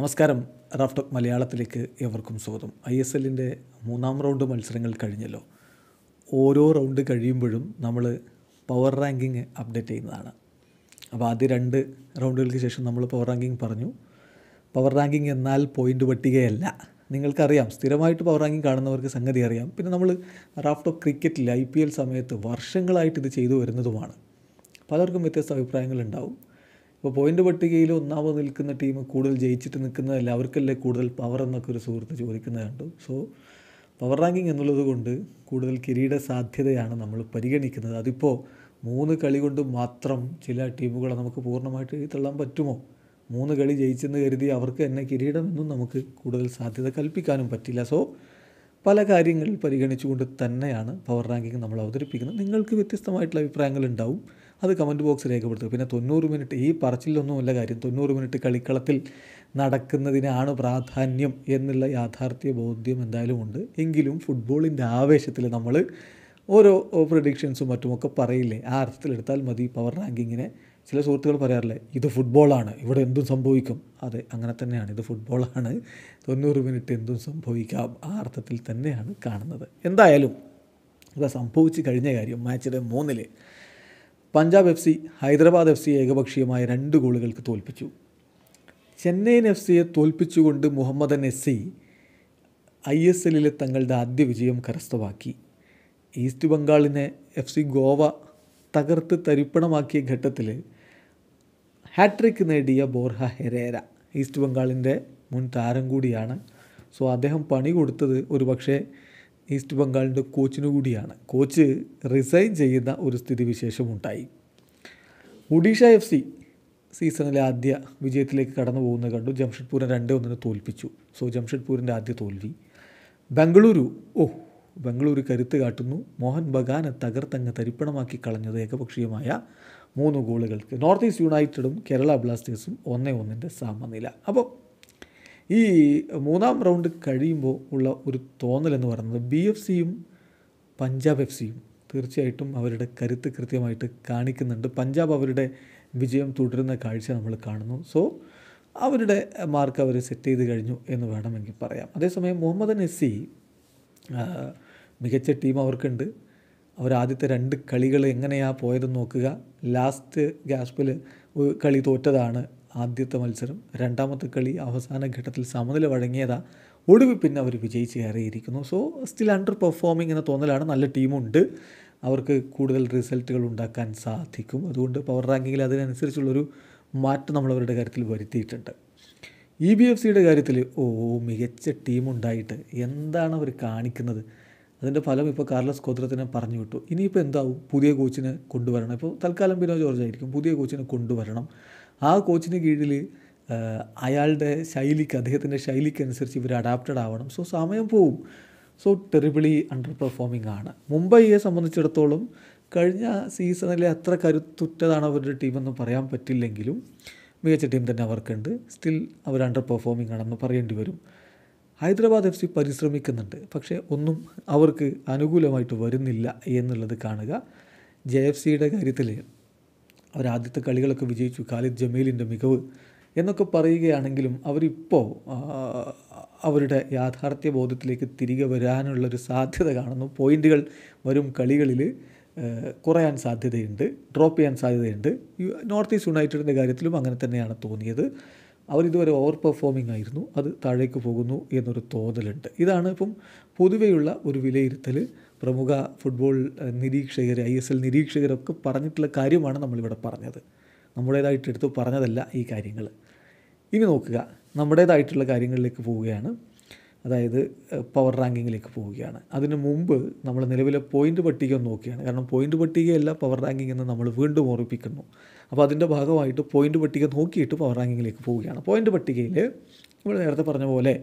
നമസ്കാരം Raf talk മലയാളത്തിലേക്ക് എവർക്കും സ്വാഗതം ഐ എസ് എല്ലിൻ്റെ മൂന്നാം റൗണ്ട് മത്സരങ്ങൾ കഴിഞ്ഞല്ലോ ഓരോ റൗണ്ട് കഴിയുമ്പോഴും നമ്മൾ പവർ റാങ്കിങ് അപ്ഡേറ്റ് ചെയ്യുന്നതാണ് അപ്പോൾ ആദ്യ രണ്ട് റൗണ്ടുകൾക്ക് ശേഷം നമ്മൾ പവർ റാങ്കിങ് പറഞ്ഞു പവർ റാങ്കിങ് എന്നാൽ പോയിൻ്റ് പട്ടികയല്ല നിങ്ങൾക്കറിയാം സ്ഥിരമായിട്ട് പവർ റാങ്കിങ് കാണുന്നവർക്ക് സംഗതി അറിയാം പിന്നെ നമ്മൾ റാഫ് ഓഫ് ക്രിക്കറ്റിൽ ഐ പി എൽ സമയത്ത് വർഷങ്ങളായിട്ട് ഇത് ചെയ്തു വരുന്നതുമാണ് പലർക്കും വ്യത്യസ്ത അഭിപ്രായങ്ങളുണ്ടാവും അപ്പോൾ പോയിൻ്റ് പട്ടികയിൽ ഒന്നാമത് നിൽക്കുന്ന ടീം കൂടുതൽ ജയിച്ചിട്ട് നിൽക്കുന്നതല്ല അവർക്കല്ലേ കൂടുതൽ പവർ എന്നൊക്കെ ഒരു സുഹൃത്ത് ചോദിക്കുന്നതുണ്ട് സോ പവർ റാങ്കിങ് എന്നുള്ളത് കൊണ്ട് കൂടുതൽ കിരീട സാധ്യതയാണ് നമ്മൾ പരിഗണിക്കുന്നത് അതിപ്പോൾ മൂന്ന് കളി കൊണ്ട് മാത്രം ചില ടീമുകളെ നമുക്ക് പൂർണ്ണമായിട്ട് എഴുതിത്തള്ളാൻ പറ്റുമോ മൂന്ന് കളി ജയിച്ചെന്ന് കരുതി അവർക്ക് തന്നെ കിരീടമെന്നും നമുക്ക് കൂടുതൽ സാധ്യത കൽപ്പിക്കാനും പറ്റില്ല സോ പല കാര്യങ്ങൾ പരിഗണിച്ചുകൊണ്ട് തന്നെയാണ് പവർ റാങ്കിങ് നമ്മൾ അവതരിപ്പിക്കുന്നത് നിങ്ങൾക്ക് വ്യത്യസ്തമായിട്ടുള്ള അഭിപ്രായങ്ങൾ ഉണ്ടാവും അത് കമൻറ്റ് ബോക്സ് രേഖപ്പെടുത്തുക പിന്നെ തൊണ്ണൂറ് മിനിറ്റ് ഈ പറച്ചിലൊന്നുമല്ല കാര്യം തൊണ്ണൂറ് മിനിറ്റ് കളിക്കളത്തിൽ നടക്കുന്നതിനാണ് പ്രാധാന്യം എന്നുള്ള യാഥാർത്ഥ്യ ബോധ്യം എന്തായാലും ഉണ്ട് എങ്കിലും ഫുട്ബോളിൻ്റെ ആവേശത്തിൽ നമ്മൾ ഓരോ പ്രഡിക്ഷൻസും മറ്റുമൊക്കെ പറയില്ലേ ആ അർത്ഥത്തിലെടുത്താൽ മതി പവർ റാങ്കിങ്ങിനെ ചില സുഹൃത്തുക്കൾ പറയാറില്ലേ ഇത് ഫുട്ബോളാണ് ഇവിടെ എന്തും സംഭവിക്കും അതെ അങ്ങനെ തന്നെയാണ് ഇത് ഫുട്ബോളാണ് തൊണ്ണൂറ് മിനിറ്റ് എന്തും സംഭവിക്കാം ആ അർത്ഥത്തിൽ തന്നെയാണ് കാണുന്നത് എന്തായാലും ഇവിടെ സംഭവിച്ചു കഴിഞ്ഞ കാര്യം മാച്ചിലെ മൂന്നിൽ Punjab F C Hyderabad F C ഏകപക്ഷീയമായ രണ്ട് ഗോളുകൾക്ക് തോൽപ്പിച്ചു ചെന്നൈയിൻ എഫ് സിയെ തോൽപ്പിച്ചുകൊണ്ട് Mohammedan S C I S എല്ലിലെ തങ്ങളുടെ ആദ്യ വിജയം കരസ്ഥമാക്കി ഈസ്റ്റ് ബംഗാളിനെ എഫ് സി ഗോവ തകർത്ത് തരിപ്പണമാക്കിയ ഘട്ടത്തിൽ ഹാട്രിക് നേടിയ ബോർഹ ഹെരേര ഈസ്റ്റ് ബംഗാളിൻ്റെ മുൻ താരം കൂടിയാണ് സോ അദ്ദേഹം പണി കൊടുത്തത് ഒരു പക്ഷേ ഈസ്റ്റ് ബംഗാളിൻ്റെ കോച്ചിനു കൂടിയാണ് കോച്ച് റിസൈൻ ചെയ്യുന്ന ഒരു സ്ഥിതിവിശേഷമുണ്ടായി ഒഡീഷ എഫ് സി സീസണിലെ ആദ്യ വിജയത്തിലേക്ക് കടന്നു പോകുന്നത് കണ്ടു ജംഷഡ്പൂരിനെ രണ്ട് ഒന്നിന് തോൽപ്പിച്ചു സോ ജംഷഡ്പൂരിൻ്റെ ആദ്യ തോൽവി ബംഗളൂരു ഓ ബംഗളൂരു കരുത്ത് കാട്ടുന്നു മോഹൻ ബഗാനെ തകർത്തങ്ങ് തരിപ്പണമാക്കി കളഞ്ഞത് ഏകപക്ഷീയമായ മൂന്ന് ഗോളുകൾക്ക് നോർത്ത് ഈസ്റ്റ് യുണൈറ്റഡും കേരള ബ്ലാസ്റ്റേഴ്സും ഒന്നേ ഒന്നിൻ്റെ സമനില അപ്പോൾ ഈ മൂന്നാം റൗണ്ട് കഴിയുമ്പോൾ ഉള്ള ഒരു തോന്നലെന്ന് പറയുന്നത് ബി എഫ് സിയും പഞ്ചാബ് എഫ് സിയും തീർച്ചയായിട്ടും അവരുടെ കരുത്ത് കൃത്യമായിട്ട് കാണിക്കുന്നുണ്ട് പഞ്ചാബ് അവരുടെ വിജയം തുടരുന്ന കാഴ്ച നമ്മൾ കാണുന്നു സോ അവരുടെ മാർക്ക് അവർ സെറ്റ് ചെയ്ത് കഴിഞ്ഞു എന്ന് വേണമെങ്കിൽ പറയാം അതേസമയം മുഹമ്മദ് നസി മികച്ച ടീം അവർക്കുണ്ട് അവർ ആദ്യത്തെ രണ്ട് കളികൾ എങ്ങനെയാണ് പോയതെന്ന് നോക്കുക ലാസ്റ്റ് ഗ്യാസ്പിൽ കളി തോറ്റതാണ് ആദ്യത്തെ മത്സരം രണ്ടാമത്തെ കളി അവസാന ഘട്ടത്തിൽ സമനില വഴങ്ങിയതാ ഒടുവിൽ പിന്നെ അവർ വിജയിച്ച് കയറിയിരിക്കുന്നു സോ സ്റ്റിൽ അണ്ടർ പെർഫോമിംഗ് എന്ന തോന്നലാണ് നല്ല ടീമുണ്ട് അവർക്ക് കൂടുതൽ റിസൾട്ടുകൾ ഉണ്ടാക്കാൻ സാധിക്കും അതുകൊണ്ട് പവർ റാങ്കിങ്ങിൽ അതിനനുസരിച്ചുള്ളൊരു മാറ്റം നമ്മൾ അവരുടെ കാര്യത്തിൽ വരുത്തിയിട്ടുണ്ട് ഇ e ബി എഫ് സിയുടെ കാര്യത്തിൽ ഓ മികച്ച ടീമുണ്ടായിട്ട് എന്താണ് അവർ കാണിക്കുന്നത് അതിൻ്റെ ഫലം ഇപ്പോൾ കാർലസ് കോത്രത്തിനെ പറഞ്ഞു വിട്ടു ഇനിയിപ്പോൾ എന്താവും പുതിയ കോച്ചിനെ കൊണ്ടുവരണം ഇപ്പോൾ തൽക്കാലം ബിനോ ജോർജ് ആയിരിക്കും പുതിയ കോച്ചിനെ കൊണ്ടുവരണം ആ കോച്ചിന് കീഴിൽ അയാളുടെ ശൈലിക്ക് അദ്ദേഹത്തിൻ്റെ ശൈലിക്ക് അനുസരിച്ച് ഇവർ അഡാപ്റ്റഡ് ആവണം സോ സമയം പോവും സോ ടെറിബിളി അണ്ടർ പെർഫോമിംഗ് ആണ് മുംബൈയെ സംബന്ധിച്ചിടത്തോളം കഴിഞ്ഞ സീസണിലെ അത്ര കരുത്തുറ്റതാണ് അവരുടെ ടീമെന്ന് പറയാൻ പറ്റില്ലെങ്കിലും മികച്ച ടീം തന്നെ അവർക്കുണ്ട് സ്റ്റിൽ അവർ അണ്ടർ പെർഫോമിംഗ് ആണെന്ന് പറയേണ്ടി വരും ഹൈദരാബാദ് എഫ് സി പരിശ്രമിക്കുന്നുണ്ട് പക്ഷേ ഒന്നും അവർക്ക് അനുകൂലമായിട്ട് വരുന്നില്ല എന്നുള്ളത് കാണുക ജെ എഫ് സിയുടെ കാര്യത്തിൽ അവർ ആദ്യത്തെ കളികളൊക്കെ വിജയിച്ചു ഖാലിദ് ജമീലിൻ്റെ മികവ് എന്നൊക്കെ പറയുകയാണെങ്കിലും അവരിപ്പോൾ അവരുടെ യാഥാർത്ഥ്യ ബോധത്തിലേക്ക് തിരികെ വരാനുള്ളൊരു സാധ്യത കാണുന്നു പോയിന്റുകൾ വരും കളികളിൽ കുറയാൻ സാധ്യതയുണ്ട് ഡ്രോപ്പ് ചെയ്യാൻ സാധ്യതയുണ്ട് നോർത്ത് ഈസ്റ്റ് യുണൈറ്റഡിൻ്റെ കാര്യത്തിലും അങ്ങനെ തന്നെയാണ് തോന്നിയത് അവരിതുവരെ ഓവർ പെർഫോമിംഗ് ആയിരുന്നു അത് താഴേക്ക് പോകുന്നു എന്നൊരു തോന്നലുണ്ട് ഇതാണ് ഇപ്പം പൊതുവെയുള്ള ഒരു വിലയിരുത്തൽ പ്രമുഖ ഫുട്ബോൾ നിരീക്ഷകർ ഐ എസ് എൽ നിരീക്ഷകരൊക്കെ പറഞ്ഞിട്ടുള്ള കാര്യമാണ് നമ്മളിവിടെ പറഞ്ഞത് നമ്മുടേതായിട്ട് എടുത്ത് പറഞ്ഞതല്ല ഈ കാര്യങ്ങൾ ഇനി നോക്കുക നമ്മുടേതായിട്ടുള്ള കാര്യങ്ങളിലേക്ക് പോവുകയാണ് അതായത് പവർ റാങ്കിങ്ങിലേക്ക് പോവുകയാണ് അതിന് മുമ്പ് നമ്മൾ നിലവിലെ പോയിൻ്റ് പട്ടിക ഒന്ന് നോക്കുകയാണ് കാരണം പോയിൻ്റ് പട്ടികയല്ല പവർ റാങ്കിങ് എന്ന് നമ്മൾ വീണ്ടും ഓർപ്പിക്കുന്നു അപ്പോൾ അതിൻ്റെ ഭാഗമായിട്ട് പോയിൻ്റ് പട്ടിക നോക്കിയിട്ട് പവർ റാങ്കിങ്ങിലേക്ക് പോവുകയാണ് പോയിൻ്റ് പട്ടികയിൽ നമ്മൾ നേരത്തെ പറഞ്ഞ പോലെ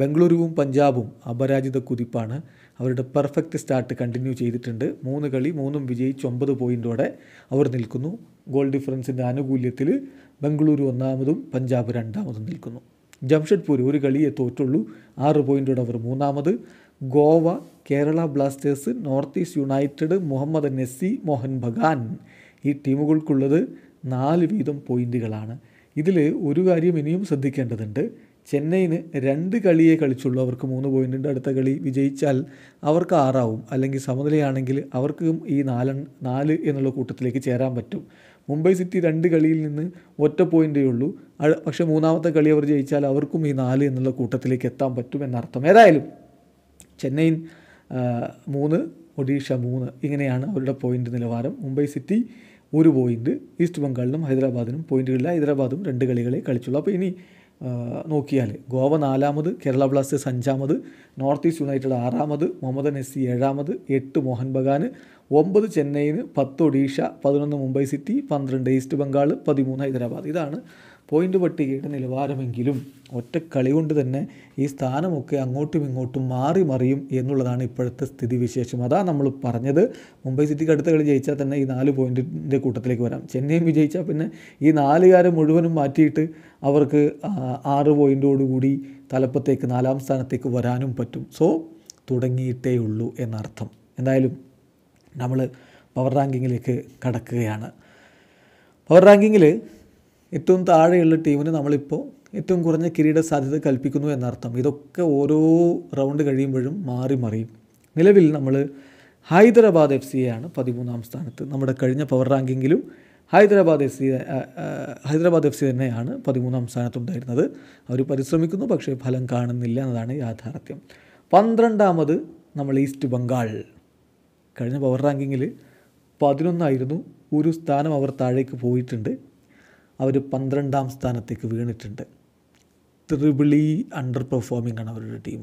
ബംഗളൂരുവും പഞ്ചാബും അപരാജിത കുതിപ്പാണ് അവരുടെ പെർഫെക്റ്റ് സ്റ്റാർട്ട് കണ്ടിന്യൂ ചെയ്തിട്ടുണ്ട് മൂന്ന് കളി മൂന്നും വിജയിച്ച് ഒമ്പത് പോയിൻറ്റോടെ അവർ നിൽക്കുന്നു ഗോൾ ഡിഫറൻസിൻ്റെ ആനുകൂല്യത്തിൽ ബംഗളൂരു ഒന്നാമതും പഞ്ചാബ് രണ്ടാമതും നിൽക്കുന്നു ജംഷഡ്പൂർ ഒരു കളിയെ തോറ്റുള്ളൂ ആറ് പോയിൻറ്റോടെ അവർ മൂന്നാമത് Goa Kerala Blasters North East United മുഹമ്മദ് നെസ്സി മോഹൻ ബഗാൻ ഈ ടീമുകൾക്കുള്ളത് നാല് വീതം പോയിൻറ്റുകളാണ് ഇതിൽ ഒരു കാര്യം ഇനിയും ശ്രദ്ധിക്കേണ്ടതുണ്ട് ചെന്നൈയിന് രണ്ട് കളിയെ കളിച്ചുള്ളൂ അവർക്ക് മൂന്ന് പോയിൻ്റ് ഉണ്ട് അടുത്ത കളി വിജയിച്ചാൽ അവർക്ക് ആറാവും അല്ലെങ്കിൽ സമനിലയാണെങ്കിൽ അവർക്കും ഈ നാലെൺ നാല് എന്നുള്ള കൂട്ടത്തിലേക്ക് ചേരാൻ പറ്റും മുംബൈ സിറ്റി രണ്ട് കളിയിൽ നിന്ന് ഒറ്റ പോയിൻ്റേ ഉള്ളൂ പക്ഷേ മൂന്നാമത്തെ കളി അവർ ജയിച്ചാൽ അവർക്കും ഈ നാല് എന്നുള്ള കൂട്ടത്തിലേക്ക് എത്താൻ പറ്റും എന്നർത്ഥം ഏതായാലും ചെന്നൈ മൂന്ന് ഒഡീഷ മൂന്ന് ഇങ്ങനെയാണ് അവരുടെ പോയിൻ്റ് നിലവാരം മുംബൈ സിറ്റി ഒരു പോയിൻ്റ് ഈസ്റ്റ് ബംഗാളിനും ഹൈദരാബാദിനും പോയിൻ്റുകളില്ല ഹൈദരാബാദും രണ്ട് കളികളെ കളിച്ചുള്ളൂ അപ്പോൾ ഇനി നോക്കിയാൽ ഗോവ നാലാമത് കേരള ബ്ലാസ്റ്റേഴ്സ് അഞ്ചാമത് നോർത്ത് ഈസ്റ്റ് യുണൈറ്റഡ് ആറാമത് മുഹമ്മദ് നെസ്സി ഏഴാമത് എട്ട് മോഹൻ ബഗാന് ഒമ്പത് ചെന്നൈയിന് പത്ത് ഒഡീഷ പതിനൊന്ന് മുംബൈ സിറ്റി പന്ത്രണ്ട് ഈസ്റ്റ് ബംഗാൾ പതിമൂന്ന് ഹൈദരാബാദ് ഇതാണ് പോയിൻ്റ് പട്ടികയുടെ നിലവാരമെങ്കിലും ഒറ്റ കളി കൊണ്ട് തന്നെ ഈ സ്ഥാനമൊക്കെ അങ്ങോട്ടും ഇങ്ങോട്ടും മാറി മറിയും എന്നുള്ളതാണ് ഇപ്പോഴത്തെ സ്ഥിതിവിശേഷം അതാണ് നമ്മൾ പറഞ്ഞത് മുംബൈ സിറ്റിക്ക് അടുത്ത കളി ജയിച്ചാൽ തന്നെ ഈ നാല് പോയിൻറ്റിൻ്റെ കൂട്ടത്തിലേക്ക് വരാം ചെന്നൈയും വിജയിച്ചാൽ പിന്നെ ഈ നാലുകാരെ മുഴുവനും മാറ്റിയിട്ട് അവർക്ക് ആറ് പോയിൻറ്റോടുകൂടി തലപ്പത്തേക്ക് നാലാം സ്ഥാനത്തേക്ക് വരാനും പറ്റും സോ തുടങ്ങിയിട്ടേ ഉള്ളൂ എന്നർത്ഥം എന്തായാലും നമ്മൾ പവർ റാങ്കിങ്ങിലേക്ക് കടക്കുകയാണ് പവർ റാങ്കിങ്ങിൽ ഏറ്റവും താഴെയുള്ള ടീമിന് നമ്മളിപ്പോൾ ഏറ്റവും കുറഞ്ഞ കിരീട സാധ്യത കൽപ്പിക്കുന്നു എന്നർത്ഥം ഇതൊക്കെ ഓരോ റൗണ്ട് കഴിയുമ്പോഴും മാറി മറിയും നിലവിൽ നമ്മൾ ഹൈദരാബാദ് എഫ് ആണ് പതിമൂന്നാം സ്ഥാനത്ത് നമ്മുടെ കഴിഞ്ഞ പവർ റാങ്കിങ്ങിലും Hyderabad F C Hyderabad F C തന്നെയാണ് പതിമൂന്നാം സ്ഥാനത്തുണ്ടായിരുന്നത് അവർ പരിശ്രമിക്കുന്നു പക്ഷേ ഫലം കാണുന്നില്ല എന്നതാണ് യാഥാർത്ഥ്യം പന്ത്രണ്ടാമത് നമ്മൾ ഈസ്റ്റ് ബംഗാൾ കഴിഞ്ഞ പവർ റാങ്കിങ്ങിൽ പതിനൊന്നായിരുന്നു ഒരു സ്ഥാനം അവർ താഴേക്ക് പോയിട്ടുണ്ട് അവർ പന്ത്രണ്ടാം സ്ഥാനത്തേക്ക് വീണിട്ടുണ്ട് ത്രിബിളി അണ്ടർ പെർഫോമിംഗ് ആണ് അവരുടെ ടീം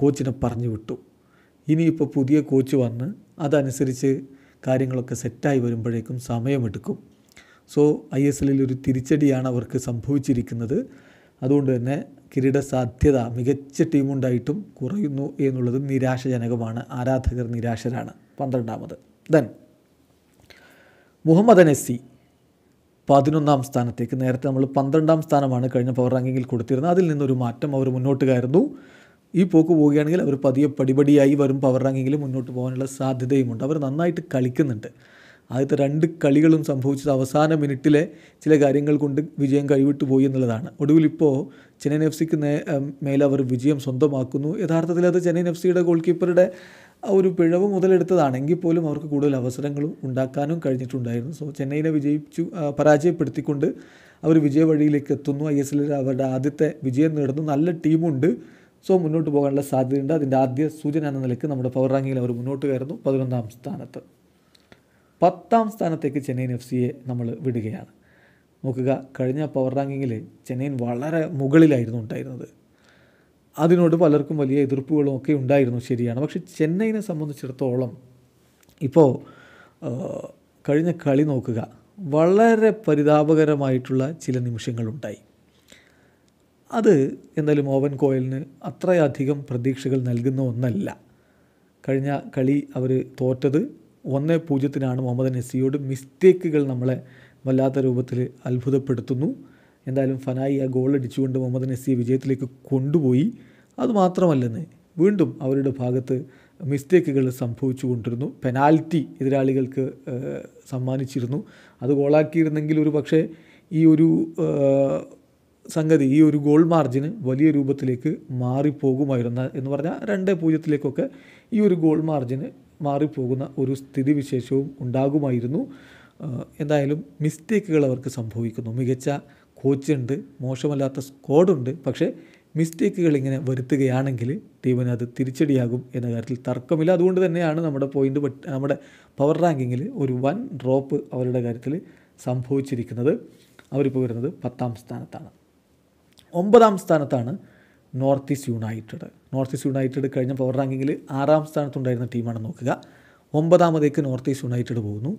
കോച്ചിനെ പറഞ്ഞു വിട്ടു ഇനിയിപ്പോൾ പുതിയ കോച്ച് വന്ന് അതനുസരിച്ച് കാര്യങ്ങളൊക്കെ സെറ്റായി വരുമ്പോഴേക്കും സമയമെടുക്കും സോ ഐ എസ് എല്ലിൽ ഒരു തിരിച്ചടിയാണ് അവർക്ക് സംഭവിച്ചിരിക്കുന്നത് അതുകൊണ്ട് തന്നെ കിരീട സാധ്യത മികച്ച ടീമുണ്ടായിട്ടും കുറയുന്നു എന്നുള്ളത് നിരാശജനകമാണ് ആരാധകർ നിരാശരാണ് പന്ത്രണ്ടാമത് ദെൻ മുഹമ്മദ് അനസി പതിനൊന്നാം സ്ഥാനത്തേക്ക് നേരത്തെ നമ്മൾ പന്ത്രണ്ടാം സ്ഥാനമാണ് കഴിഞ്ഞ പവർ റാങ്കിങ്ങിൽ കൊടുത്തിരുന്നത് അതിൽ നിന്നൊരു മാറ്റം അവർ മുന്നോട്ട് കയറുന്നു ഈ പോക്ക് പോവുകയാണെങ്കിൽ അവർ പതിയെ പടിപടിയായി വരും പവർ റാങ്കിങ്ങിൽ മുന്നോട്ട് പോകാനുള്ള സാധ്യതയുമുണ്ട് അവർ നന്നായിട്ട് കളിക്കുന്നുണ്ട് ആദ്യത്തെ രണ്ട് കളികളും സംഭവിച്ചത് അവസാന മിനിറ്റിലെ ചില കാര്യങ്ങൾ കൊണ്ട് വിജയം കൈവിട്ടു പോയി എന്നുള്ളതാണ് ഒടുവിൽ ഇപ്പോൾ ചെന്നൈയിൻ എഫ് സിക്ക് മേലെ അവർ വിജയം സ്വന്തമാക്കുന്നു യഥാർത്ഥത്തിൽ അത് ചെന്നൈയിൻ എഫ് സിയുടെ ഗോൾ കീപ്പറുടെ ഒരു പിഴവ് മുതലെടുത്തതാണെങ്കിൽ പോലും അവർക്ക് കൂടുതൽ അവസരങ്ങളും ഉണ്ടാക്കാനും കഴിഞ്ഞിട്ടുണ്ടായിരുന്നു സോ ചെന്നൈനെ വിജയിച്ചു പരാജയപ്പെടുത്തിക്കൊണ്ട് അവർ വഴിയിലേക്ക് എത്തുന്നു ഐ എസ് എല്ലിൽ അവരുടെ ആദ്യത്തെ വിജയം നേടുന്നു നല്ല ടീമുണ്ട് സോ മുന്നോട്ട് പോകാനുള്ള സാധ്യതയുണ്ട് അതിൻ്റെ ആദ്യ സൂചന എന്ന നിലയ്ക്ക് നമ്മുടെ പവർ റാങ്കിൽ അവർ മുന്നോട്ട് കയറുന്നു പതിനൊന്നാം സ്ഥാനത്ത് പത്താം സ്ഥാനത്തേക്ക് ചെന്നൈൻ എഫ് സിയെ നമ്മൾ വിടുകയാണ് നോക്കുക കഴിഞ്ഞ പവർ റാങ്കിങ്ങിൽ ചെന്നൈൻ വളരെ മുകളിലായിരുന്നു ഉണ്ടായിരുന്നത് അതിനോട് പലർക്കും വലിയ എതിർപ്പുകളും ഒക്കെ ഉണ്ടായിരുന്നു ശരിയാണ് പക്ഷേ ചെന്നൈനെ സംബന്ധിച്ചിടത്തോളം ഇപ്പോൾ കഴിഞ്ഞ കളി നോക്കുക വളരെ പരിതാപകരമായിട്ടുള്ള ചില നിമിഷങ്ങളുണ്ടായി അത് എന്തായാലും മോഹൻ കോയലിന് അത്രയധികം പ്രതീക്ഷകൾ നൽകുന്ന ഒന്നല്ല കഴിഞ്ഞ കളി അവർ തോറ്റത് ഒന്ന് പൂജ്യത്തിനാണ് മുഹമ്മദ് നസിയോട് മിസ്റ്റേക്കുകൾ നമ്മളെ വല്ലാത്ത രൂപത്തിൽ അത്ഭുതപ്പെടുത്തുന്നു എന്തായാലും ഫനായി ആ ഗോൾ അടിച്ചുകൊണ്ട് മുഹമ്മദ് നസിയെ വിജയത്തിലേക്ക് കൊണ്ടുപോയി അതുമാത്രമല്ലെന്ന് വീണ്ടും അവരുടെ ഭാഗത്ത് മിസ്റ്റേക്കുകൾ സംഭവിച്ചു കൊണ്ടിരുന്നു പെനാൽറ്റി എതിരാളികൾക്ക് സമ്മാനിച്ചിരുന്നു അത് ഗോളാക്കിയിരുന്നെങ്കിൽ ഒരു പക്ഷേ ഈ ഒരു സംഗതി ഈ ഒരു ഗോൾ മാർജിന് വലിയ രൂപത്തിലേക്ക് മാറിപ്പോകുമായിരുന്ന എന്ന് പറഞ്ഞാൽ രണ്ട് പൂജ്യത്തിലേക്കൊക്കെ ഈ ഒരു ഗോൾ മാർജിന് മാറിപ്പോകുന്ന ഒരു സ്ഥിതിവിശേഷവും ഉണ്ടാകുമായിരുന്നു എന്തായാലും മിസ്റ്റേക്കുകൾ അവർക്ക് സംഭവിക്കുന്നു മികച്ച കോച്ചുണ്ട് മോശമല്ലാത്ത സ്ക്വാഡുണ്ട് പക്ഷേ മിസ്റ്റേക്കുകൾ ഇങ്ങനെ വരുത്തുകയാണെങ്കിൽ ടീമിന് അത് തിരിച്ചടിയാകും എന്ന കാര്യത്തിൽ തർക്കമില്ല അതുകൊണ്ട് തന്നെയാണ് നമ്മുടെ പോയിൻ്റ് നമ്മുടെ പവർ റാങ്കിങ്ങിൽ ഒരു വൻ ഡ്രോപ്പ് അവരുടെ കാര്യത്തിൽ സംഭവിച്ചിരിക്കുന്നത് അവരിപ്പോൾ വരുന്നത് പത്താം സ്ഥാനത്താണ് ഒമ്പതാം സ്ഥാനത്താണ് North East United North East United കഴിഞ്ഞ പവർ റാങ്കിങ്ങിൽ ആറാം സ്ഥാനത്തുണ്ടായിരുന്ന ടീമാണ് നോക്കുക ഒമ്പതാമതേക്ക് നോർത്ത് ഈസ്റ്റ് യുണൈറ്റഡ് പോകുന്നു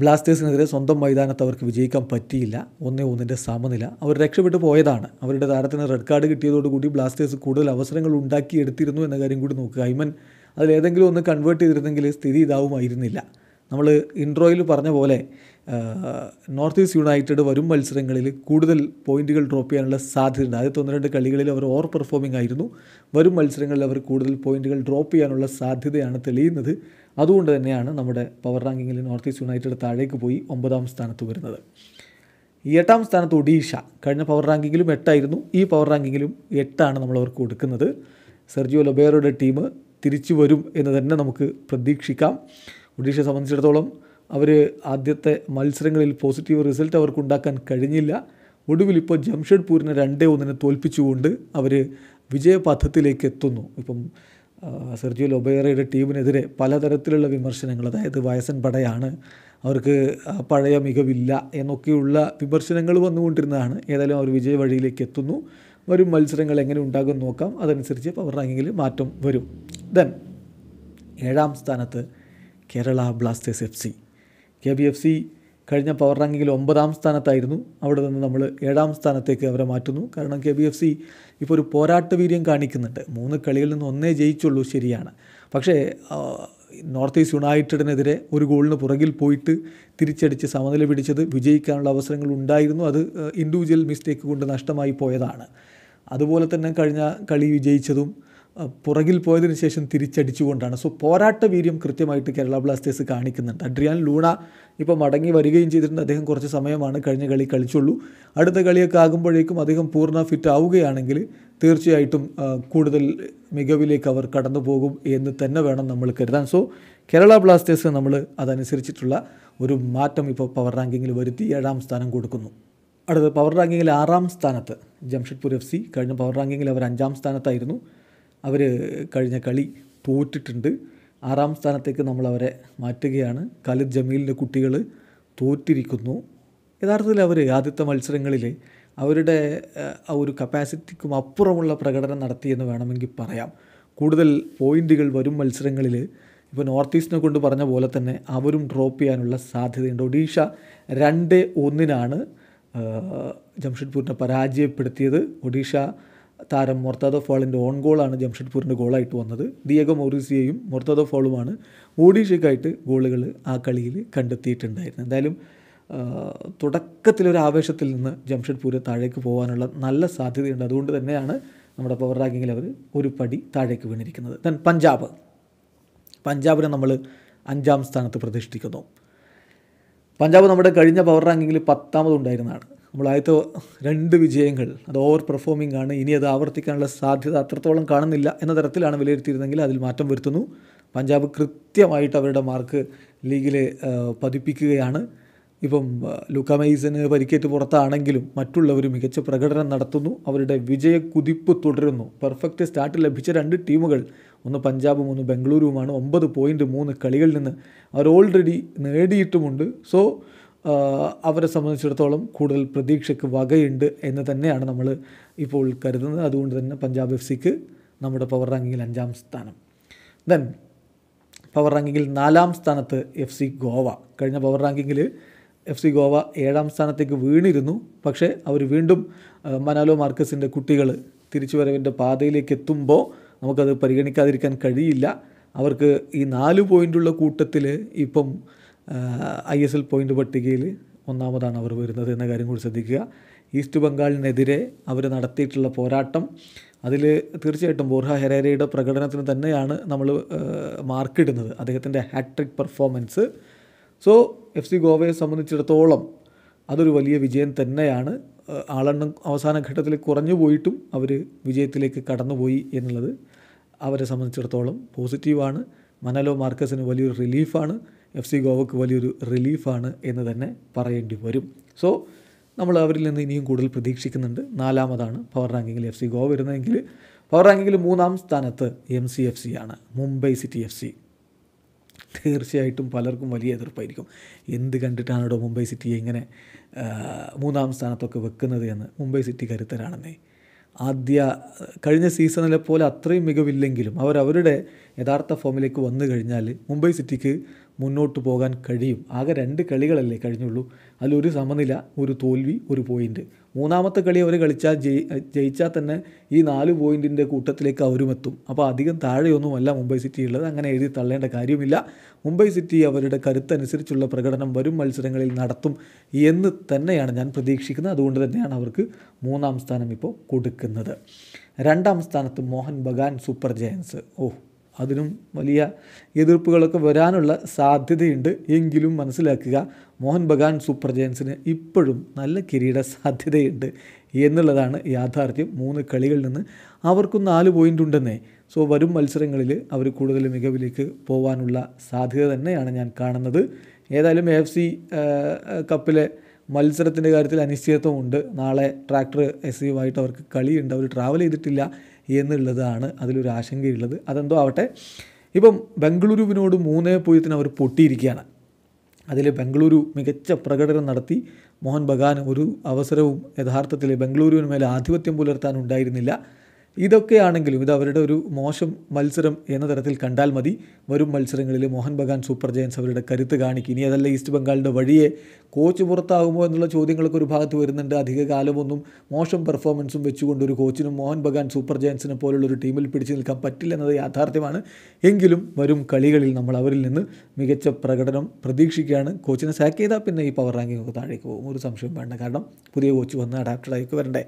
ബ്ലാസ്റ്റേഴ്സിനെതിരെ സ്വന്തം മൈതാനത്ത് അവർക്ക് വിജയിക്കാൻ പറ്റിയില്ല ഒന്നേ ഒന്നിൻ്റെ സമനില അവർ രക്ഷപ്പെട്ടു പോയതാണ് അവരുടെ താരത്തിന് റെഡ് കാർഡ് കിട്ടിയതോടുകൂടി ബ്ലാസ്റ്റേഴ്സ് കൂടുതൽ അവസരങ്ങൾ ഉണ്ടാക്കിയെടുത്തിരുന്നു എന്ന കാര്യം കൂടി നോക്കുക ഐമൻ അതിലേതെങ്കിലും ഒന്ന് കൺവേർട്ട് ചെയ്തിരുന്നെങ്കിൽ സ്ഥിതി ഇതാവുമായിരുന്നില്ല നമ്മൾ ഇൻട്രോയിൽ പറഞ്ഞ പോലെ നോർത്ത് ഈസ്റ്റ് യുണൈറ്റഡ് വരും മത്സരങ്ങളിൽ കൂടുതൽ പോയിന്റുകൾ ഡ്രോപ്പ് ചെയ്യാനുള്ള സാധ്യതയുണ്ട് ആദ്യത്തെ ഒന്ന് രണ്ട് കളികളിൽ അവർ ഓവർ പെർഫോമിംഗ് ആയിരുന്നു വരും മത്സരങ്ങളിൽ അവർ കൂടുതൽ പോയിന്റുകൾ ഡ്രോപ്പ് ചെയ്യാനുള്ള സാധ്യതയാണ് തെളിയുന്നത് അതുകൊണ്ട് തന്നെയാണ് നമ്മുടെ പവർ റാങ്കിങ്ങിൽ നോർത്ത് ഈസ്റ്റ് യുണൈറ്റഡ് താഴേക്ക് പോയി ഒമ്പതാം സ്ഥാനത്ത് വരുന്നത് എട്ടാം സ്ഥാനത്ത് ഒഡീഷ കഴിഞ്ഞ പവർ റാങ്കിങ്ങിലും എട്ടായിരുന്നു ഈ പവർ റാങ്കിങ്ങിലും എട്ടാണ് നമ്മൾ അവർക്ക് കൊടുക്കുന്നത് സെർജിയോ ലൊബേറോയുടെ ടീം തിരിച്ചു വരും എന്ന് തന്നെ നമുക്ക് പ്രതീക്ഷിക്കാം ഒഡീഷയെ സംബന്ധിച്ചിടത്തോളം അവർ ആദ്യത്തെ മത്സരങ്ങളിൽ പോസിറ്റീവ് റിസൾട്ട് ഉണ്ടാക്കാൻ കഴിഞ്ഞില്ല ഒടുവിൽ ഇപ്പോൾ ജംഷഡ്പൂരിനെ രണ്ടേ ഒന്നിനെ തോൽപ്പിച്ചുകൊണ്ട് അവർ വിജയപഥത്തിലേക്ക് എത്തുന്നു ഇപ്പം സെർജിയോ ലൊബേറയുടെ ടീമിനെതിരെ പലതരത്തിലുള്ള വിമർശനങ്ങൾ അതായത് വയസ്സൻ പടയാണ് അവർക്ക് പഴയ മികവില്ല എന്നൊക്കെയുള്ള വിമർശനങ്ങൾ വന്നുകൊണ്ടിരുന്നതാണ് ഏതായാലും അവർ വിജയ വഴിയിലേക്ക് എത്തുന്നു വരും മത്സരങ്ങൾ എങ്ങനെ ഉണ്ടാകും നോക്കാം അതനുസരിച്ച് പവർ റാങ്കിങ്ങിൽ മാറ്റം വരും ദെൻ ഏഴാം സ്ഥാനത്ത് Kerala Blasters F C K B F C കഴിഞ്ഞ പവർ റാങ്കിങ്ങിൽ ഒമ്പതാം സ്ഥാനത്തായിരുന്നു അവിടെ നിന്ന് നമ്മൾ ഏഴാം സ്ഥാനത്തേക്ക് അവരെ മാറ്റുന്നു കാരണം കെ ബി എഫ് സി ഇപ്പോൾ ഒരു പോരാട്ട വീര്യം കാണിക്കുന്നുണ്ട് മൂന്ന് കളിയിൽ നിന്ന് ഒന്നേ ജയിച്ചുള്ളൂ ശരിയാണ് പക്ഷേ നോർത്ത് ഈസ്റ്റ് യുണൈറ്റഡിനെതിരെ ഒരു ഗോളിന് പുറകിൽ പോയിട്ട് തിരിച്ചടിച്ച് സമനില പിടിച്ചത് വിജയിക്കാനുള്ള അവസരങ്ങൾ ഉണ്ടായിരുന്നു അത് ഇൻഡിവിജ്വൽ മിസ്റ്റേക്ക് കൊണ്ട് നഷ്ടമായി പോയതാണ് അതുപോലെ തന്നെ കഴിഞ്ഞ കളി വിജയിച്ചതും പുറകിൽ പോയതിനു ശേഷം തിരിച്ചടിച്ചുകൊണ്ടാണ് സോ പോരാട്ട വീര്യം കൃത്യമായിട്ട് കേരള ബ്ലാസ്റ്റേഴ്സ് കാണിക്കുന്നുണ്ട് അഡ്രിയാൻ ലൂണ ഇപ്പോൾ മടങ്ങി വരികയും ചെയ്തിട്ടുണ്ട് അദ്ദേഹം കുറച്ച് സമയമാണ് കഴിഞ്ഞ കളി കളിച്ചുള്ളൂ അടുത്ത കളിയൊക്കെ ആകുമ്പോഴേക്കും അദ്ദേഹം പൂർണ്ണ ഫിറ്റ് ആവുകയാണെങ്കിൽ തീർച്ചയായിട്ടും കൂടുതൽ മികവിലേക്ക് അവർ കടന്നു പോകും എന്ന് തന്നെ വേണം നമ്മൾ കരുതാൻ സോ കേരള ബ്ലാസ്റ്റേഴ്സ് നമ്മൾ അതനുസരിച്ചിട്ടുള്ള ഒരു മാറ്റം ഇപ്പോൾ പവർ റാങ്കിങ്ങിൽ വരുത്തി ഏഴാം സ്ഥാനം കൊടുക്കുന്നു അടുത്ത പവർ റാങ്കിങ്ങിൽ ആറാം സ്ഥാനത്ത് ജംഷഡ്പൂർ എഫ് സി കഴിഞ്ഞ പവർ റാങ്കിങ്ങിൽ അവർ അഞ്ചാം സ്ഥാനത്തായിരുന്നു അവർ കഴിഞ്ഞ കളി തോറ്റിട്ടുണ്ട് ആറാം സ്ഥാനത്തേക്ക് നമ്മൾ അവരെ മാറ്റുകയാണ് ഖാലിദ് ജമീലിൻ്റെ കുട്ടികൾ തോറ്റിരിക്കുന്നു യഥാർത്ഥത്തിൽ അവർ ആദ്യത്തെ മത്സരങ്ങളിൽ അവരുടെ ആ ഒരു കപ്പാസിറ്റിക്കും അപ്പുറമുള്ള പ്രകടനം നടത്തിയെന്ന് വേണമെങ്കിൽ പറയാം കൂടുതൽ പോയിൻറ്റുകൾ വരും മത്സരങ്ങളിൽ ഇപ്പോൾ നോർത്ത് ഈസ്റ്റിനെ കൊണ്ട് പറഞ്ഞ പോലെ തന്നെ അവരും ഡ്രോപ്പ് ചെയ്യാനുള്ള സാധ്യതയുണ്ട് ഒഡീഷ രണ്ട് ഒന്നിനാണ് ജംഷഡ്പൂരിനെ പരാജയപ്പെടുത്തിയത് ഒഡീഷ താരം മൊർത്താദോ ഫാളിൻ്റെ ഓൺ ഗോളാണ് ജംഷഡ്പൂരിൻ്റെ ഗോളായിട്ട് വന്നത് ദിയഗോ മൗറീസിയയും മൊർത്താദോ ഫാളുമാണ് ഓഡീഷയ്ക്കായിട്ട് ഗോളുകൾ ആ കളിയിൽ കണ്ടെത്തിയിട്ടുണ്ടായിരുന്നത് എന്തായാലും തുടക്കത്തിലൊരു ആവേശത്തിൽ നിന്ന് ജംഷഡ്പൂർ താഴേക്ക് പോകാനുള്ള നല്ല സാധ്യതയുണ്ട് അതുകൊണ്ട് തന്നെയാണ് നമ്മുടെ പവർ റാങ്കിങ്ങിൽ അവർ ഒരു പടി താഴേക്ക് വീണിരിക്കുന്നത് ദെൻ പഞ്ചാബ് പഞ്ചാബിനെ നമ്മൾ അഞ്ചാം സ്ഥാനത്ത് പ്രതിഷ്ഠിക്കുന്നു പഞ്ചാബ് നമ്മുടെ കഴിഞ്ഞ പവർ റാങ്കിങ്ങിൽ പത്താമതുണ്ടായിരുന്നതാണ് നമ്മൾ ആദ്യത്തെ രണ്ട് വിജയങ്ങൾ അത് ഓവർ പെർഫോമിംഗ് ആണ് ഇനി അത് ആവർത്തിക്കാനുള്ള സാധ്യത അത്രത്തോളം കാണുന്നില്ല എന്ന തരത്തിലാണ് വിലയിരുത്തിയിരുന്നെങ്കിൽ അതിൽ മാറ്റം വരുത്തുന്നു പഞ്ചാബ് കൃത്യമായിട്ട് അവരുടെ മാർക്ക് ലീഗിൽ പതിപ്പിക്കുകയാണ് ഇപ്പം ലുക്ക പരിക്കേറ്റ് പുറത്താണെങ്കിലും മറ്റുള്ളവർ മികച്ച പ്രകടനം നടത്തുന്നു അവരുടെ വിജയ കുതിപ്പ് തുടരുന്നു പെർഫെക്റ്റ് സ്റ്റാർട്ട് ലഭിച്ച രണ്ട് ടീമുകൾ ഒന്ന് പഞ്ചാബും ഒന്ന് ബംഗളൂരുവുമാണ് ഒമ്പത് പോയിൻറ്റ് മൂന്ന് കളികളിൽ നിന്ന് അവർ ഓൾറെഡി നേടിയിട്ടുമുണ്ട് സോ അവരെ സംബന്ധിച്ചിടത്തോളം കൂടുതൽ പ്രതീക്ഷയ്ക്ക് വകയുണ്ട് എന്ന് തന്നെയാണ് നമ്മൾ ഇപ്പോൾ കരുതുന്നത് അതുകൊണ്ട് തന്നെ പഞ്ചാബ് എഫ് സിക്ക് നമ്മുടെ പവർ റാങ്കിങ്ങിൽ അഞ്ചാം സ്ഥാനം ദെൻ പവർ റാങ്കിങ്ങിൽ നാലാം സ്ഥാനത്ത് എഫ് സി ഗോവ കഴിഞ്ഞ പവർ റാങ്കിങ്ങിൽ എഫ് സി ഗോവ ഏഴാം സ്ഥാനത്തേക്ക് വീണിരുന്നു പക്ഷേ അവർ വീണ്ടും മനാലോ മാർക്കസിൻ്റെ കുട്ടികൾ തിരിച്ചുവരവിൻ്റെ പാതയിലേക്ക് എത്തുമ്പോൾ നമുക്കത് പരിഗണിക്കാതിരിക്കാൻ കഴിയില്ല അവർക്ക് ഈ നാല് പോയിൻ്റുള്ള കൂട്ടത്തിൽ ഇപ്പം ഐ എസ് എൽ പോയിൻ്റ് പട്ടികയിൽ ഒന്നാമതാണ് അവർ വരുന്നത് എന്ന കാര്യം കൂടി ശ്രദ്ധിക്കുക ഈസ്റ്റ് ബംഗാളിനെതിരെ അവർ നടത്തിയിട്ടുള്ള പോരാട്ടം അതിൽ തീർച്ചയായിട്ടും ബോർഹ ഹെരേരയുടെ പ്രകടനത്തിന് തന്നെയാണ് നമ്മൾ മാർക്കിടുന്നത് അദ്ദേഹത്തിൻ്റെ hat trick performance so F C ഗോവയെ സംബന്ധിച്ചിടത്തോളം അതൊരു വലിയ വിജയം തന്നെയാണ് ആളെണ്ണം അവസാന ഘട്ടത്തിൽ കുറഞ്ഞു പോയിട്ടും അവർ വിജയത്തിലേക്ക് കടന്നുപോയി എന്നുള്ളത് അവരെ സംബന്ധിച്ചിടത്തോളം പോസിറ്റീവാണ് മനലോ മാർക്കസിന് വലിയൊരു റിലീഫാണ് എഫ് സി ഗോവക്ക് വലിയൊരു റിലീഫാണ് എന്ന് തന്നെ പറയേണ്ടി വരും സോ നമ്മൾ അവരിൽ നിന്ന് ഇനിയും കൂടുതൽ പ്രതീക്ഷിക്കുന്നുണ്ട് നാലാമതാണ് പവർ റാങ്കിങ്ങിൽ എഫ് സി ഗോവ വരുന്നതെങ്കിൽ പവർ റാങ്കിങ്ങിൽ മൂന്നാം സ്ഥാനത്ത് എം സി എഫ് സി ആണ് മുംബൈ സിറ്റി എഫ് സി തീർച്ചയായിട്ടും പലർക്കും വലിയ എതിർപ്പായിരിക്കും എന്ത് കണ്ടിട്ടാണ് ഇവിടെ മുംബൈ സിറ്റിയെ ഇങ്ങനെ മൂന്നാം സ്ഥാനത്തൊക്കെ വെക്കുന്നത് എന്ന് മുംബൈ സിറ്റി കരുത്തരാണെന്നേ ആദ്യ കഴിഞ്ഞ സീസണിലെ പോലെ അത്രയും മികവില്ലെങ്കിലും അവർ അവരുടെ യഥാർത്ഥ ഫോമിലേക്ക് വന്നു കഴിഞ്ഞാൽ മുംബൈ സിറ്റിക്ക് മുന്നോട്ട് പോകാൻ കഴിയും ആകെ രണ്ട് കളികളല്ലേ കഴിഞ്ഞുള്ളൂ അതിലൊരു സമനില ഒരു തോൽവി ഒരു പോയിന്റ് മൂന്നാമത്തെ കളി അവർ കളിച്ചാൽ ജയി ജയിച്ചാൽ തന്നെ ഈ നാല് പോയിൻറ്റിൻ്റെ കൂട്ടത്തിലേക്ക് അവരും എത്തും അപ്പോൾ അധികം താഴെയൊന്നുമല്ല മുംബൈ സിറ്റി ഉള്ളത് അങ്ങനെ എഴുതി തള്ളേണ്ട കാര്യമില്ല മുംബൈ സിറ്റി അവരുടെ കരുത്തനുസരിച്ചുള്ള പ്രകടനം വരും മത്സരങ്ങളിൽ നടത്തും എന്ന് തന്നെയാണ് ഞാൻ പ്രതീക്ഷിക്കുന്നത് അതുകൊണ്ട് തന്നെയാണ് അവർക്ക് മൂന്നാം സ്ഥാനം ഇപ്പോൾ കൊടുക്കുന്നത് രണ്ടാം സ്ഥാനത്ത് മോഹൻ ബഗാൻ സൂപ്പർ ജയൻസ് ഓ അതിനും വലിയ എതിർപ്പുകളൊക്കെ വരാനുള്ള സാധ്യതയുണ്ട് എങ്കിലും മനസ്സിലാക്കുക മോഹൻ ബഗാൻ സൂപ്പർ ജയൻസിന് ഇപ്പോഴും നല്ല കിരീട സാധ്യതയുണ്ട് എന്നുള്ളതാണ് യാഥാർത്ഥ്യം മൂന്ന് കളികളിൽ നിന്ന് അവർക്ക് നാല് പോയിൻ്റ് ഉണ്ടെന്നേ സോ വരും മത്സരങ്ങളിൽ അവർ കൂടുതൽ മികവിലേക്ക് പോകാനുള്ള സാധ്യത തന്നെയാണ് ഞാൻ കാണുന്നത് ഏതായാലും എഫ് സി കപ്പിലെ മത്സരത്തിൻ്റെ കാര്യത്തിൽ അനിശ്ചിതത്വമുണ്ട് നാളെ ട്രാക്ടർ എസ് സിയുമായിട്ട് അവർക്ക് കളിയുണ്ട് അവർ ട്രാവൽ ചെയ്തിട്ടില്ല എന്നുള്ളതാണ് അതിലൊരു ആശങ്കയുള്ളത് അതെന്തോ ആവട്ടെ ഇപ്പം ബംഗളൂരുവിനോട് മൂന്നേ പൂജ്യത്തിന് അവർ പൊട്ടിയിരിക്കുകയാണ് അതിൽ ബംഗളൂരു മികച്ച പ്രകടനം നടത്തി മോഹൻ ബഗാൻ ഒരു അവസരവും യഥാർത്ഥത്തിൽ ബംഗളൂരുവിന് മേലെ ആധിപത്യം ഉണ്ടായിരുന്നില്ല ഇതൊക്കെയാണെങ്കിലും ഇത് അവരുടെ ഒരു മോശം മത്സരം എന്ന തരത്തിൽ കണ്ടാൽ മതി വരും മത്സരങ്ങളിൽ മോഹൻ ബഗാൻ സൂപ്പർ ജയൻസ് അവരുടെ കരുത്ത് കാണിക്കും ഇനി അതല്ല ഈസ്റ്റ് ബംഗാളിൻ്റെ വഴിയെ കോച്ച് പുറത്താകുമോ എന്നുള്ള ചോദ്യങ്ങളൊക്കെ ഒരു ഭാഗത്ത് വരുന്നുണ്ട് അധിക കാലമൊന്നും മോശം പെർഫോമൻസും വെച്ചുകൊണ്ട് ഒരു കോച്ചിനും മോഹൻ ബഗാൻ സൂപ്പർ ജയൻസിനെ ഒരു ടീമിൽ പിടിച്ചു നിൽക്കാൻ എന്നത് യാഥാർത്ഥ്യമാണ് എങ്കിലും വരും കളികളിൽ നമ്മൾ അവരിൽ നിന്ന് മികച്ച പ്രകടനം പ്രതീക്ഷിക്കുകയാണ് കോച്ചിനെ സാക്ക് ചെയ്താൽ പിന്നെ ഈ പവർ റാങ്കിങ്ങൊക്കെ താഴേക്ക് പോകും ഒരു സംശയം വേണ്ട കാരണം പുതിയ കോച്ച് വന്ന് അഡാപ്റ്റഡായിക്ക് വരണ്ടേ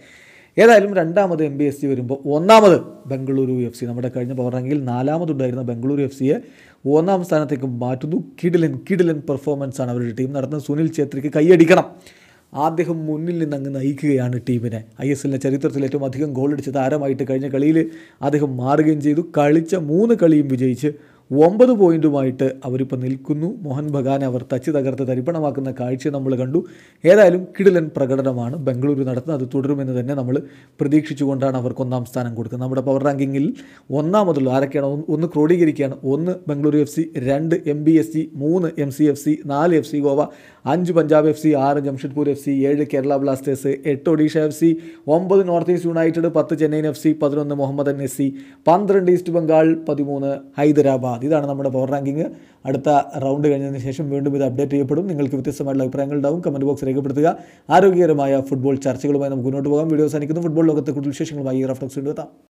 ഏതായാലും രണ്ടാമത് എം ബി എസ് സി വരുമ്പോൾ ഒന്നാമത് ബംഗളൂരു എഫ് സി നമ്മുടെ കഴിഞ്ഞ പവർ റാങ്കിൽ നാലാമതുണ്ടായിരുന്ന ബംഗളൂരു എഫ് സിയെ ഒന്നാം സ്ഥാനത്തേക്ക് മാറ്റുന്നു കിഡിലൻ കിഡിലൻ പെർഫോമൻസ് ആണ് അവരുടെ ടീം നടത്തുന്നത് സുനിൽ ഛേത്രിക്ക് കൈയടിക്കണം അദ്ദേഹം മുന്നിൽ നിന്ന് അങ്ങ് നയിക്കുകയാണ് ടീമിനെ ഐ എസ് എല്ലിൻ്റെ ചരിത്രത്തിൽ ഏറ്റവും അധികം ഗോൾ അടിച്ച താരമായിട്ട് കഴിഞ്ഞ കളിയിൽ അദ്ദേഹം മാറുകയും ചെയ്തു കളിച്ച മൂന്ന് കളിയും വിജയിച്ച് ഒമ്പത് പോയിൻറ്റുമായിട്ട് അവരിപ്പോൾ നിൽക്കുന്നു മോഹൻ ബഗാൻ അവർ തച്ച് തകർത്ത് തരിപ്പണമാക്കുന്ന കാഴ്ച നമ്മൾ കണ്ടു ഏതായാലും കിടിലൻ പ്രകടനമാണ് ബംഗളൂരു നടത്തുന്നത് അത് തുടരുമെന്ന് തന്നെ നമ്മൾ പ്രതീക്ഷിച്ചുകൊണ്ടാണ് അവർക്ക് ഒന്നാം സ്ഥാനം കൊടുക്കുന്നത് നമ്മുടെ പവർ റാങ്കിങ്ങിൽ ഒന്നാമതുള്ളൂ ആരൊക്കെയാണ് ഒന്ന് ക്രോഡീകരിക്കുകയാണ് ഒന്ന് ബംഗളൂരു എഫ് സി രണ്ട് എം ബി എസ് സി മൂന്ന് എം സി എഫ് സി നാല് എഫ് സി ഗോവ അഞ്ച് പഞ്ചാബ് എഫ് സി ആറ് ജംഷഡ്പൂർ എഫ് സി ഏഴ് കേരള ബ്ലാസ്റ്റേഴ്സ് എട്ട് ഒഡീഷ എഫ് സി ഒമ്പത് നോർത്ത് ഈസ്റ്റ് യുണൈറ്റഡ് പത്ത് ചെന്നൈൻ എഫ് സി പതിനൊന്ന് മുഹമ്മദൻ എസ് സി പന്ത്രണ്ട് ഈസ്റ്റ് ബംഗാൾ പതിമൂന്ന് ഹൈദരാബാദ് ഇതാണ് നമ്മുടെ പവർ റാങ്കിങ് അടുത്ത റൗണ്ട് കഴിഞ്ഞതിന് ശേഷം വീണ്ടും ഇത് അപ്ഡേറ്റ് ചെയ്യപ്പെടും നിങ്ങൾക്ക് വ്യത്യസ്തമായിട്ടുള്ള അഭിപ്രായങ്ങൾ ഉണ്ടാവും കമൻറ്റ് ബോക്സ് രേഖപ്പെടുത്തുക ആരോഗ്യകരമായ ഫുട്ബോൾ ചർച്ചകളുമായി നമുക്ക് മുന്നോട്ട് പോകാം വീഡിയോ അവസാനിക്കുന്നു ഫുട്ബോൾ ലോകത്തെ കൂടുതൽ വിശേഷങ്ങളുമായി റഫ്ലക്സ് കൊണ്ടുവെത്താം